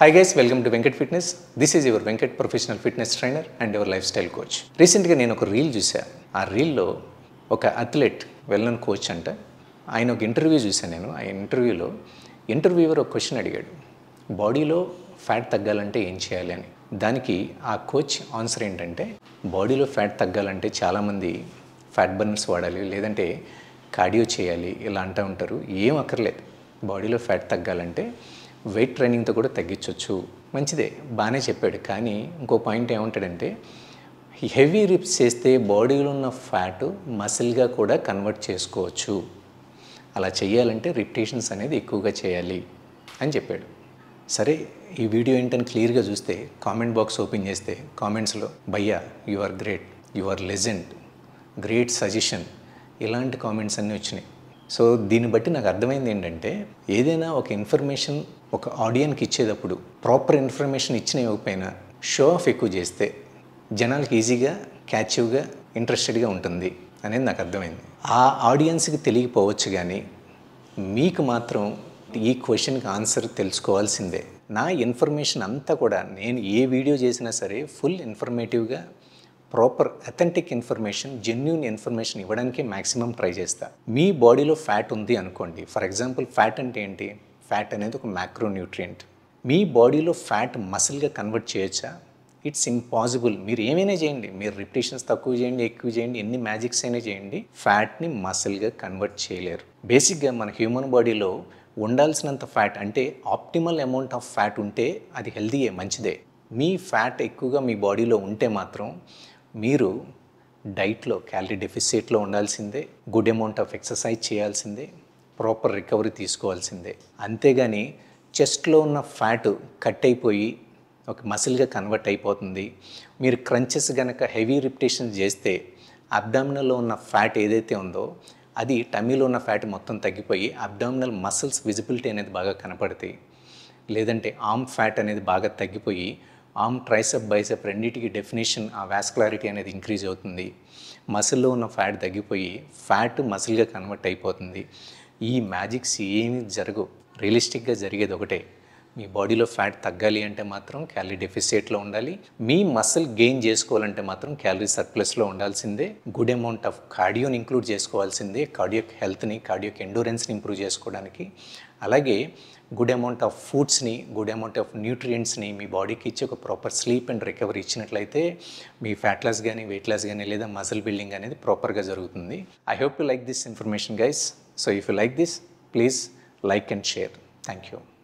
high guys welcome to Venkat fitness this is your Venkat professional fitness trainer and your lifestyle coach రీసెంట్గా నేను ఒక reel చూశాను ఆ రీల్లో ఒక అథ్లెట్ వెల్నన్ కోచ్ అంట ఆయన ఒక ఇంటర్వ్యూ చూశాను నేను ఆ ఇంటర్వ్యూలో ఇంటర్వ్యూవర్ ఒక క్వశ్చన్ అడిగాడు బాడీలో ఫ్యాట్ తగ్గాలంటే ఏం చేయాలి అని దానికి ఆ కోచ్ ఆన్సర్ ఏంటంటే బాడీలో ఫ్యాట్ తగ్గాలంటే చాలామంది ఫ్యాట్ బర్నర్స్ వాడాలి లేదంటే కార్డియో చేయాలి ఇలా అంటూ ఉంటారు ఏం అక్కర్లేదు బాడీలో ఫ్యాట్ తగ్గాలంటే వెయిట్ ట్రైనింగ్తో కూడా తగ్గించవచ్చు మంచిదే బాగానే చెప్పాడు కానీ ఇంకో పాయింట్ ఏమంటాడంటే హెవీ రిప్స్ చేస్తే బాడీలో ఉన్న ఫ్యాట్ మసిల్గా కూడా కన్వర్ట్ చేసుకోవచ్చు అలా చేయాలంటే రిప్టేషన్స్ అనేది ఎక్కువగా చేయాలి అని చెప్పాడు సరే ఈ వీడియో ఏంటని క్లియర్గా చూస్తే కామెంట్ బాక్స్ ఓపెన్ చేస్తే కామెంట్స్లో భయ్యా you are great you are legend great suggestion ఇలాంటి కామెంట్స్ అన్నీ వచ్చినాయి సో దీన్ని బట్టి నాకు అర్థమైంది ఏంటంటే ఏదైనా ఒక ఇన్ఫర్మేషన్ ఒక ఆడియన్కి ఇచ్చేటప్పుడు ప్రాపర్ ఇన్ఫర్మేషన్ ఇచ్చిన ఇవ్వకపోయినా షో ఆఫ్ ఎక్కువ చేస్తే జనాలకి ఈజీగా క్యాచివ్గా ఇంట్రెస్టెడ్గా ఉంటుంది అనేది నాకు అర్థమైంది ఆ ఆడియన్స్కి తెలియకపోవచ్చు కానీ మీకు మాత్రం ఈ క్వశ్చన్కి ఆన్సర్ తెలుసుకోవాల్సిందే నా ఇన్ఫర్మేషన్ అంతా కూడా నేను ఏ వీడియో చేసినా సరే ఫుల్ ఇన్ఫర్మేటివ్గా proper authentic information genuine information ఇవ్వడానికి మ్యాక్సిమం ట్రై చేస్తా మీ బాడీలో ఫ్యాట్ ఉంది అనుకోండి ఫర్ ఎగ్జాంపుల్ ఫ్యాట్ అంటే ఏంటి ఫ్యాట్ అనేది ఒక మ్యాక్రోన్యూట్రియంట్ మీ బాడీలో ఫ్యాట్ మసిల్గా కన్వర్ట్ చేయొచ్చా ఇట్స్ ఇంపాసిబుల్ మీరు ఏమైనా చేయండి మీరు రిపిటేషన్స్ తక్కువ చేయండి ఎక్కువ చేయండి ఎన్ని మ్యాజిక్స్ అయినా చేయండి ఫ్యాట్ని మసిల్గా కన్వర్ట్ చేయలేరు బేసిక్గా మన హ్యూమన్ బాడీలో ఉండాల్సినంత ఫ్యాట్ అంటే ఆప్టిమల్ అమౌంట్ ఆఫ్ ఫ్యాట్ ఉంటే అది హెల్దీయే మంచిదే మీ ఫ్యాట్ ఎక్కువగా మీ బాడీలో ఉంటే మాత్రం మీరు డైట్లో క్యాలరీ డెఫిసిట్లో ఉండాల్సిందే గుడ్ అమౌంట్ ఆఫ్ ఎక్సర్సైజ్ చేయాల్సిందే ప్రాపర్ రికవరీ తీసుకోవాల్సిందే అంతేగాని చెస్ట్లో ఉన్న ఫ్యాట్ కట్ అయిపోయి ఒక మసిల్గా కన్వర్ట్ అయిపోతుంది మీరు క్రంచెస్ కనుక హెవీ రిపిటేషన్ చేస్తే అబ్డామినల్లో ఉన్న ఫ్యాట్ ఏదైతే ఉందో అది టమీలో ఉన్న ఫ్యాట్ మొత్తం తగ్గిపోయి అబ్డామినల్ మసిల్స్ విజిబిలిటీ అనేది బాగా కనపడతాయి లేదంటే ఆమ్ ఫ్యాట్ అనేది బాగా తగ్గిపోయి ఆమ్ ట్రైసెప్ బైసెప్ రెండింటికి డెఫినేషన్ ఆ వాస్కులారిటీ అనేది ఇంక్రీజ్ అవుతుంది మసిల్లో ఉన్న ఫ్యాట్ తగ్గిపోయి ఫ్యాట్ మసిల్గా కన్వర్ట్ అయిపోతుంది ఈ మ్యాజిక్స్ ఏమి జరగవు రియలిస్టిక్గా జరిగేది ఒకటే మీ బాడీలో ఫ్యాట్ తగ్గాలి అంటే మాత్రం క్యాలరీ డెఫిసియట్లో ఉండాలి మీ మసిల్ గెయిన్ చేసుకోవాలంటే మాత్రం క్యాలరీ సర్ప్లస్లో ఉండాల్సిందే గుడ్ అమౌంట్ ఆఫ్ కార్డియోని ఇంక్లూడ్ చేసుకోవాల్సిందే కార్డియోక్ హెల్త్ని కార్డియోక్ ఎండూరెన్స్ని ఇంప్రూవ్ చేసుకోవడానికి అలాగే గుడ్ అమౌంట్ ఆఫ్ ఫుడ్స్ని గుడ్ అమౌంట్ ఆఫ్ న్యూట్రియంట్స్ని మీ బాడీకి ఇచ్చి ఒక ప్రాపర్ స్లీప్ అండ్ రికవరీ ఇచ్చినట్లయితే మీ ఫ్యాట్ లాస్ కానీ వెయిట్ లాస్ కానీ లేదా మజిల్ బిల్డింగ్ అనేది ప్రాపర్గా జరుగుతుంది I hope you like this information guys so if you like this please like and share thank you